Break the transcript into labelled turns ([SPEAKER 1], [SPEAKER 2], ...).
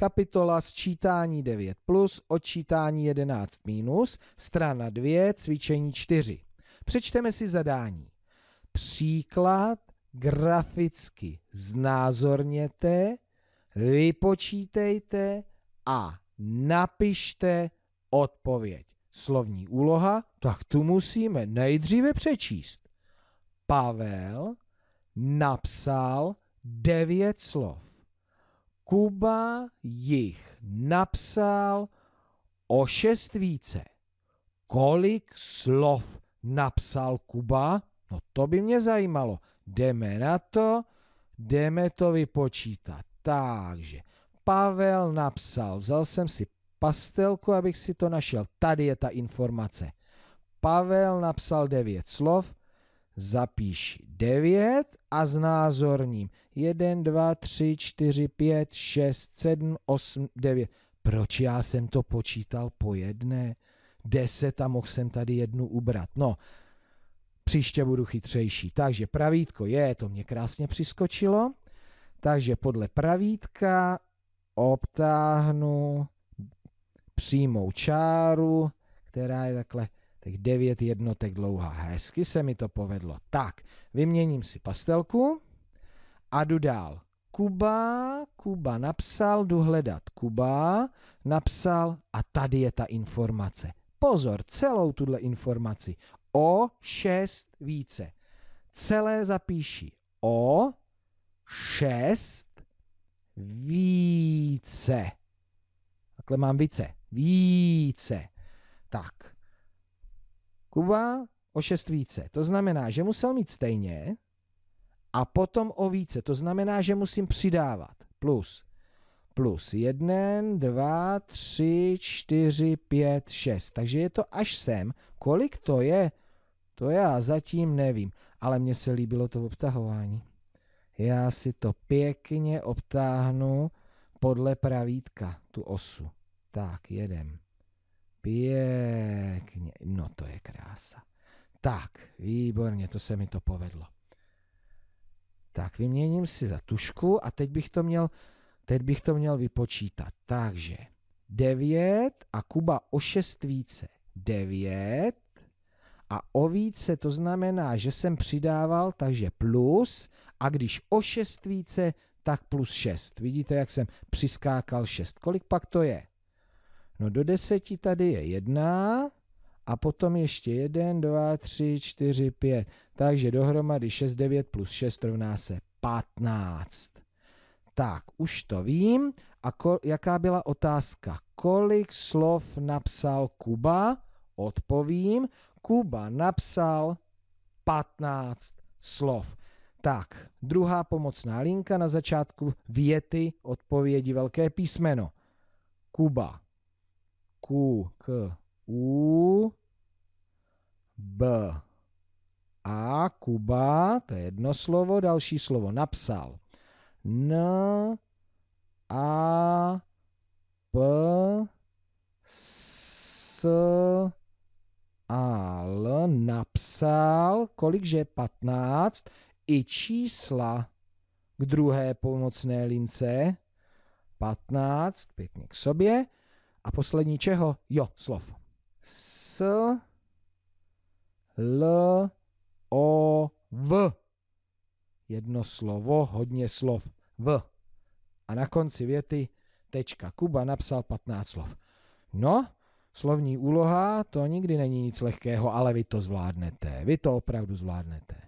[SPEAKER 1] kapitola sčítání 9 plus, odčítání 11 minus, strana 2, cvičení 4. Přečteme si zadání. Příklad graficky znázorněte, vypočítejte a napište odpověď. Slovní úloha, tak tu musíme nejdříve přečíst. Pavel napsal devět slov. Kuba jich napsal o šest více. Kolik slov napsal Kuba? No to by mě zajímalo. Jdeme na to, jdeme to vypočítat. Takže Pavel napsal, vzal jsem si pastelku, abych si to našel. Tady je ta informace. Pavel napsal devět slov, zapíš devět a znázorním. 1, 2, 3, 4, 5, 6, 7, 8, 9. Proč já jsem to počítal po jedné? 10 a mohl jsem tady jednu ubrat. No, příště budu chytřejší. Takže pravítko je, to mě krásně přiskočilo. Takže podle pravítka obtáhnu přímou čáru, která je takhle tak 9 jednotek dlouhá. Hezky se mi to povedlo. Tak, vyměním si pastelku a jdu dál. Kuba, Kuba napsal, jdu hledat Kuba, napsal a tady je ta informace. Pozor, celou tuhle informaci. O šest více. Celé zapíši. O šest více. Takhle mám více. Více. Tak. Kuba o šest více. To znamená, že musel mít stejně a potom o více. To znamená, že musím přidávat. Plus. Plus 1, 2, 3, 4, 5, 6. Takže je to až sem. Kolik to je? To já zatím nevím. Ale mně se líbilo to obtahování. Já si to pěkně obtáhnu podle pravítka, tu osu. Tak, jedem. Pěkně. No to je krása. Tak, výborně, to se mi to povedlo. Tak vyměním si za tušku a teď bych to měl, teď bych to měl vypočítat. Takže 9 a Kuba o 6 více. 9 a o více to znamená, že jsem přidával, takže plus a když o 6 více, tak plus 6. Vidíte, jak jsem přiskákal 6. Kolik pak to je? No do 10 tady je 1, a potom ještě 1, 2, 3, 4, 5. Takže dohromady 6, 9 plus 6 rovná se 15. Tak, už to vím. A ko, jaká byla otázka? Kolik slov napsal Kuba? Odpovím. Kuba napsal 15 slov. Tak, druhá pomocná linka na začátku věty odpovědi velké písmeno. Kuba. Ku, K, u, B. A, Kuba, to je jedno slovo, další slovo, napsal. N, A, P, S, A, L, napsal, kolikže 15, i čísla k druhé pomocné lince. 15, pěkně k sobě. A poslední čeho? Jo, slov. S L O V. Jedno slovo, hodně slov. V. A na konci věty tečka. Kuba napsal 15 slov. No, slovní úloha, to nikdy není nic lehkého, ale vy to zvládnete. Vy to opravdu zvládnete.